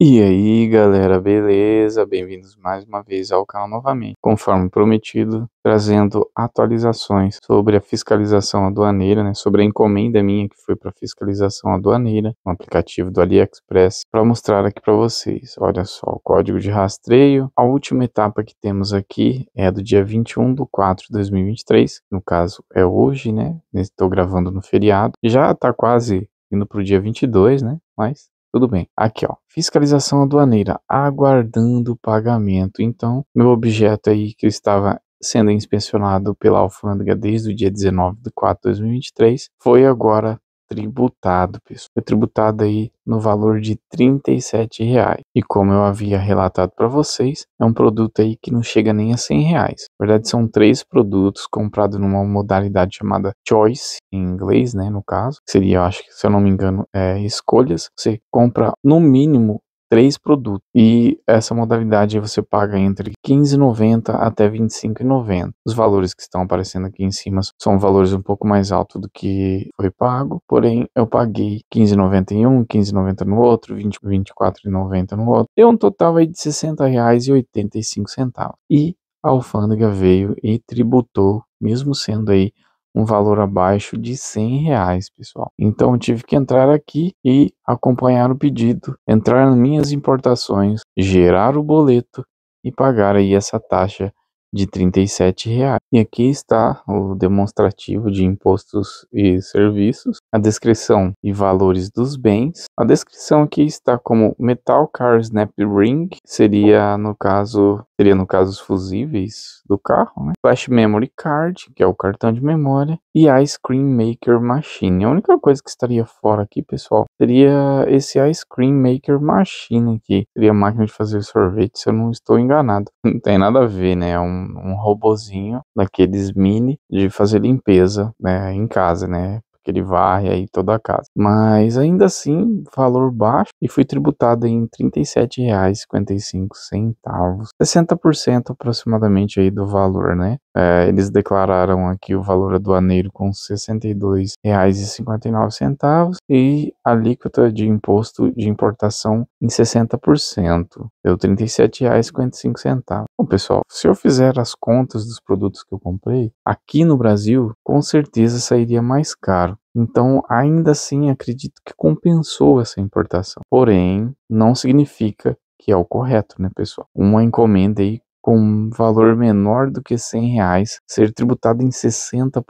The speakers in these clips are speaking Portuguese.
E aí galera, beleza? Bem-vindos mais uma vez ao canal novamente, conforme prometido, trazendo atualizações sobre a fiscalização aduaneira, né? sobre a encomenda minha que foi para fiscalização aduaneira, um aplicativo do AliExpress, para mostrar aqui para vocês. Olha só, o código de rastreio. A última etapa que temos aqui é do dia 21 de 4 de 2023, no caso é hoje, né? Estou gravando no feriado, já está quase indo para o dia 22, né? Mas tudo bem, aqui ó, fiscalização aduaneira, aguardando pagamento. Então, meu objeto aí que estava sendo inspecionado pela alfândega desde o dia 19 de 4 de 2023, foi agora tributado, pessoal. Foi tributado aí no valor de R$ reais. E como eu havia relatado para vocês, é um produto aí que não chega nem a R$ reais. Na verdade, são três produtos comprados numa modalidade chamada Choice, em inglês, né, no caso. Seria, eu acho que, se eu não me engano, é escolhas. Você compra no mínimo três produtos. E essa modalidade você paga entre 15,90 até 25,90. Os valores que estão aparecendo aqui em cima são valores um pouco mais altos do que foi pago, porém eu paguei 15,90 em um, 15,90 no outro, R$ 24,90 no outro. Deu um total aí de R$ 60,85. E a alfândega veio e tributou, mesmo sendo aí um valor abaixo de 100 reais, pessoal. Então tive que entrar aqui e acompanhar o pedido, entrar nas minhas importações, gerar o boleto e pagar aí essa taxa de 37 reais. E aqui está o demonstrativo de impostos e serviços, a descrição e valores dos bens. A descrição aqui está como Metal Car Snap Ring, seria no caso seria no caso os fusíveis do carro, né? Flash Memory Card, que é o cartão de memória, e a Ice Cream Maker Machine. A única coisa que estaria fora aqui, pessoal, seria esse Ice Cream Maker Machine aqui. Seria a máquina de fazer sorvete, se eu não estou enganado. Não tem nada a ver, né? É um, um robozinho daqueles mini de fazer limpeza né, em casa, né? que ele varre aí toda a casa. Mas ainda assim, valor baixo e foi tributado em R$ 37,55, 60% aproximadamente aí do valor, né? É, eles declararam aqui o valor aduaneiro com R$ 62,59 e a alíquota de imposto de importação em 60%, deu R$ 37,55. Bom, pessoal, se eu fizer as contas dos produtos que eu comprei, aqui no Brasil, com certeza sairia mais caro. Então, ainda assim, acredito que compensou essa importação. Porém, não significa que é o correto, né, pessoal? Uma encomenda aí com valor menor do que 100 reais ser tributada em 60%,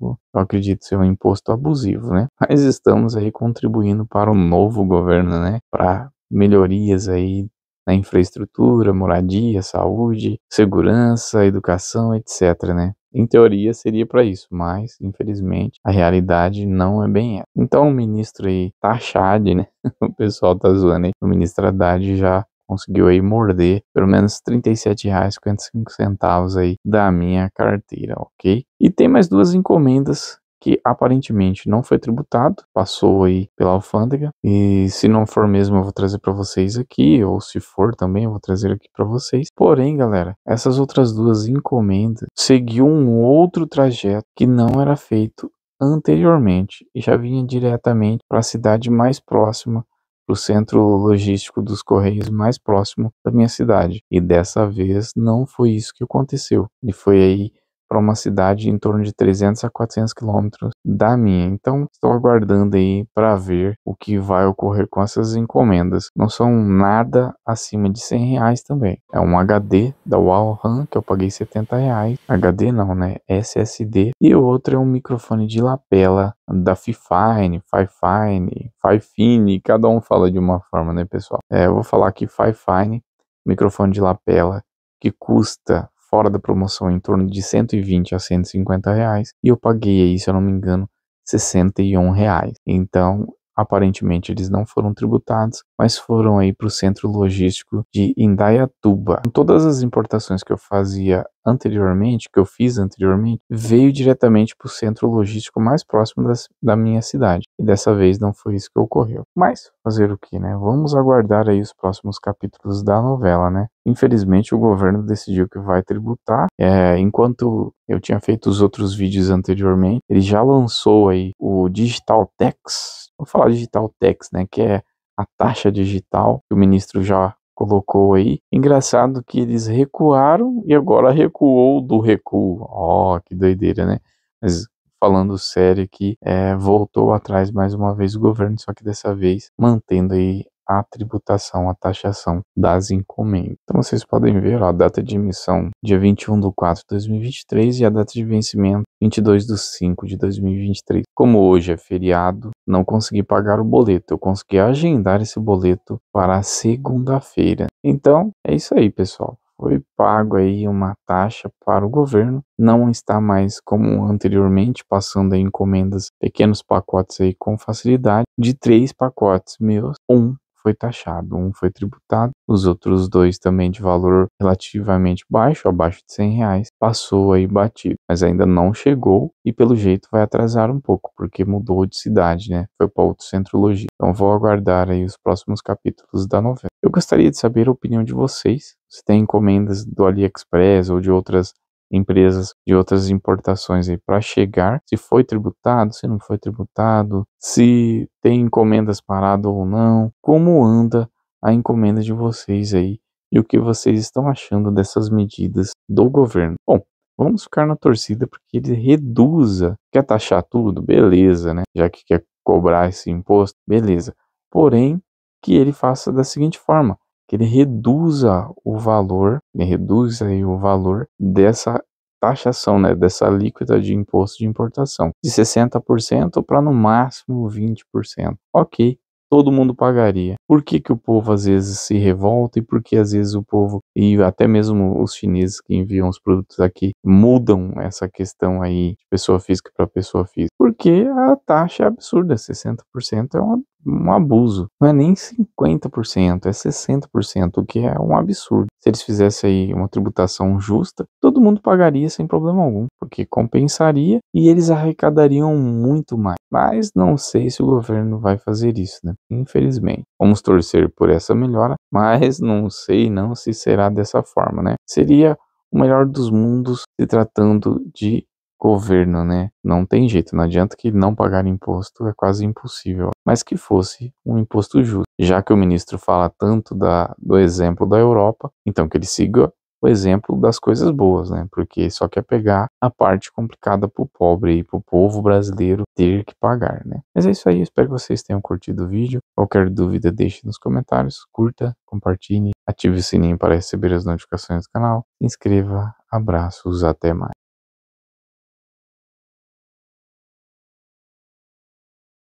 eu acredito ser um imposto abusivo, né? Mas estamos aí contribuindo para o novo governo, né? Para melhorias aí na infraestrutura, moradia, saúde, segurança, educação, etc, né? Em teoria seria para isso, mas infelizmente a realidade não é bem essa. Então o ministro aí tá Tachad, né? o pessoal tá zoando aí. O ministro Haddad já conseguiu aí morder pelo menos R$ 37,55 aí da minha carteira, ok? E tem mais duas encomendas que aparentemente não foi tributado, passou aí pela alfândega. E se não for mesmo, eu vou trazer para vocês aqui, ou se for também, eu vou trazer aqui para vocês. Porém, galera, essas outras duas encomendas seguiu um outro trajeto que não era feito anteriormente e já vinha diretamente para a cidade mais próxima para o centro logístico dos Correios mais próximo da minha cidade. E dessa vez não foi isso que aconteceu. E foi aí para uma cidade em torno de 300 a 400 quilômetros da minha. Então, estou aguardando aí para ver o que vai ocorrer com essas encomendas. Não são nada acima de 100 reais também. É um HD da Wallram que eu paguei 70 reais. HD não, né? SSD. E o outro é um microfone de lapela da Fifine, Fifine, Fifine. Cada um fala de uma forma, né, pessoal? É, eu vou falar aqui Fifine, microfone de lapela que custa fora da promoção em torno de 120 a 150 reais e eu paguei aí, se eu não me engano, 61 reais. Então, aparentemente eles não foram tributados mas foram aí para o centro logístico de Indaiatuba. Então, todas as importações que eu fazia anteriormente, que eu fiz anteriormente, veio diretamente para o centro logístico mais próximo das, da minha cidade. E dessa vez não foi isso que ocorreu. Mas fazer o que, né? Vamos aguardar aí os próximos capítulos da novela, né? Infelizmente o governo decidiu que vai tributar. É, enquanto eu tinha feito os outros vídeos anteriormente, ele já lançou aí o Digital Tax. Vou falar Digital Tax, né? Que é a taxa digital que o ministro já colocou aí. Engraçado que eles recuaram e agora recuou do recuo. Ó, oh, que doideira, né? Mas falando sério aqui, é, voltou atrás mais uma vez o governo, só que dessa vez mantendo aí a tributação, a taxação das encomendas. Então vocês podem ver ó, a data de emissão dia 21 de 4 de 2023 e a data de vencimento 22 de 5 de 2023. Como hoje é feriado, não consegui pagar o boleto, eu consegui agendar esse boleto para segunda-feira. Então é isso aí, pessoal foi pago aí uma taxa para o governo, não está mais como anteriormente passando aí encomendas, pequenos pacotes aí com facilidade, de três pacotes meus, um foi taxado, um foi tributado, os outros dois também de valor relativamente baixo, abaixo de 100 reais, passou aí batido, mas ainda não chegou e pelo jeito vai atrasar um pouco, porque mudou de cidade, né? Foi para outro centro logístico. Então vou aguardar aí os próximos capítulos da novela. Eu gostaria de saber a opinião de vocês, se tem encomendas do AliExpress ou de outras empresas de outras importações aí para chegar, se foi tributado, se não foi tributado, se tem encomendas parado ou não, como anda a encomenda de vocês aí e o que vocês estão achando dessas medidas do governo. Bom, vamos ficar na torcida porque ele reduza, quer taxar tudo, beleza, né? Já que quer cobrar esse imposto, beleza. Porém, que ele faça da seguinte forma, que ele reduza o valor, reduza o valor dessa taxação, né, dessa alíquota de imposto de importação, de 60% para no máximo 20%. OK, todo mundo pagaria. Por que, que o povo às vezes se revolta e por que às vezes o povo e até mesmo os chineses que enviam os produtos aqui mudam essa questão aí de pessoa física para pessoa física? Porque a taxa é absurda, 60% é um um abuso. Não é nem 50%, é 60%, o que é um absurdo. Se eles fizessem aí uma tributação justa, todo mundo pagaria sem problema algum, porque compensaria e eles arrecadariam muito mais. Mas não sei se o governo vai fazer isso, né? Infelizmente. Vamos torcer por essa melhora, mas não sei não se será dessa forma, né? Seria o melhor dos mundos se tratando de governo, né? Não tem jeito, não adianta que não pagar imposto é quase impossível, mas que fosse um imposto justo. Já que o ministro fala tanto da, do exemplo da Europa, então que ele siga o exemplo das coisas boas, né? Porque só quer pegar a parte complicada para o pobre e para o povo brasileiro ter que pagar, né? Mas é isso aí, espero que vocês tenham curtido o vídeo. Qualquer dúvida, deixe nos comentários, curta, compartilhe, ative o sininho para receber as notificações do canal, se inscreva, abraços, até mais.